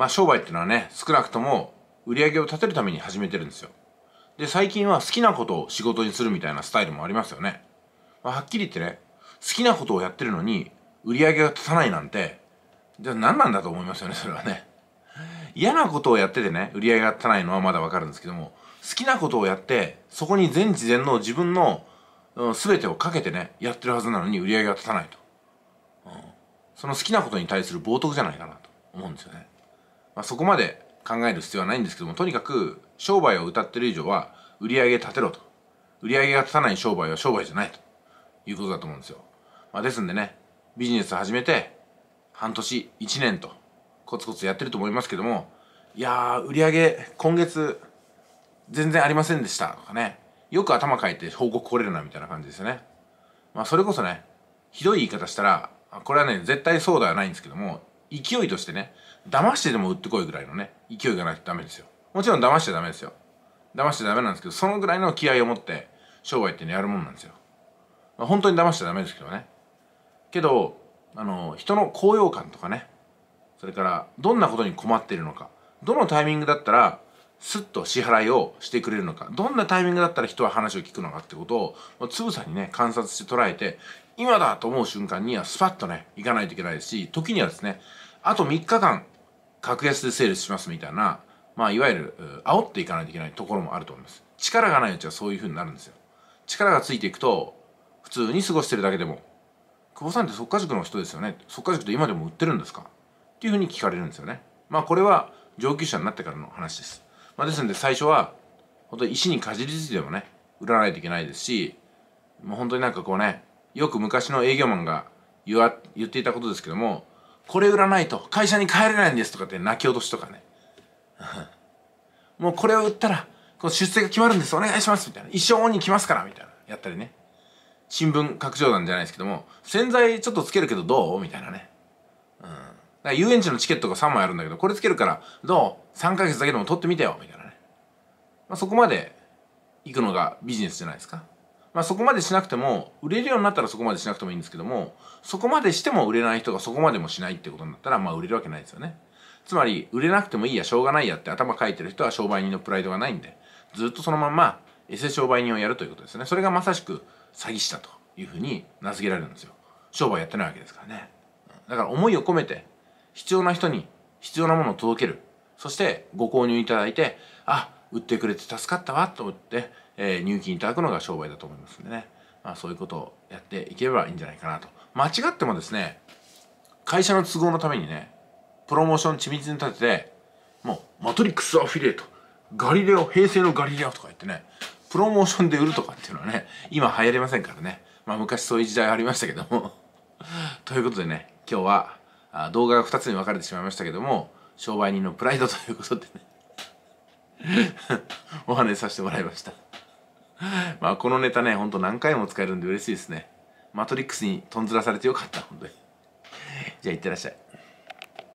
まあ商売っていうのはね、少なくとも売り上げを立てるために始めてるんですよ。で、最近は好きなことを仕事にするみたいなスタイルもありますよね。まあ、はっきり言ってね、好きなことをやってるのに売り上げが立たないなんて、じゃあ何なんだと思いますよね、それはね。嫌なことをやっててね、売り上げが立たないのはまだわかるんですけども、好きなことをやって、そこに全知全能自分の、全てをかけてね、やってるはずなのに売り上げが立たないと。うん、その好きなことに対する冒涜じゃないかなと思うんですよね。まあ、そこまで考える必要はないんですけどもとにかく商売を歌ってる以上は売り上げ立てろと売り上げが立たない商売は商売じゃないということだと思うんですよ、まあ、ですんでねビジネス始めて半年1年とコツコツやってると思いますけどもいやー売り上げ今月全然ありませんでしたとかねよく頭かいて報告来れるなみたいな感じですよねまあそれこそねひどい言い方したらこれはね絶対そうではないんですけども勢いとしてね騙してでも売ってこいぐらいのね勢いがないとダメですよもちろん騙しちゃダメですよ騙しちゃダメなんですけどそのぐらいの気合を持って商売ってねやるもんなんですよ、まあ、本当に騙しちゃダメですけどねけどあの人の高揚感とかねそれからどんなことに困っているのかどのタイミングだったらスッと支払いをしてくれるのかどんなタイミングだったら人は話を聞くのかってことをつぶさにね観察して捉えて今だと思う瞬間にはスパッとね、行かないといけないですし、時にはですね、あと3日間、格安でセールしますみたいな、まあ、いわゆる、煽っていかないといけないところもあると思います。力がないうちはそういう風になるんですよ。力がついていくと、普通に過ごしてるだけでも、久保さんって即家塾の人ですよね。即家塾って今でも売ってるんですかっていう風に聞かれるんですよね。まあ、これは上級者になってからの話です。まあ、ですので最初は、本当に石にかじりついてもね、売らないといけないですし、もう本当になんかこうね、よく昔の営業マンが言わ言っていたことですけどもこれ売らないと会社に帰れないんですとかって泣き落としとかね もうこれを売ったらこの出世が決まるんですお願いしますみたいな一生恩に来ますからみたいなやったりね新聞拡張弾じゃないですけども洗剤ちょっとつけるけどどうみたいなねうんだから遊園地のチケットが3枚あるんだけどこれつけるからどう ?3 ヶ月だけでも取ってみてよみたいなね、まあ、そこまで行くのがビジネスじゃないですかまあ、そこまでしなくても売れるようになったらそこまでしなくてもいいんですけどもそこまでしても売れない人がそこまでもしないってことになったらまあ売れるわけないですよねつまり売れなくてもいいやしょうがないやって頭かいてる人は商売人のプライドがないんでずっとそのまんまエセ商売人をやるということですねそれがまさしく詐欺師だというふうに名付けられるんですよ商売やってないわけですからねだから思いを込めて必要な人に必要なものを届けるそしてご購入いただいてあ売ってくれて助かったわと思って、えー、入金いただくのが商売だと思いますんでね、まあ、そういうことをやっていければいいんじゃないかなと間違ってもですね会社の都合のためにねプロモーション緻密に立ててもうマトリックスアフィリエイトガリレオ平成のガリレオとか言ってねプロモーションで売るとかっていうのはね今流行りませんからねまあ昔そういう時代ありましたけども ということでね今日は動画が2つに分かれてしまいましたけども商売人のプライドということでね お話しさせてもらいましたまあこのネタねほんと何回も使えるんで嬉しいですねマトリックスにとんずらされてよかった本当にじゃあいってらっしゃい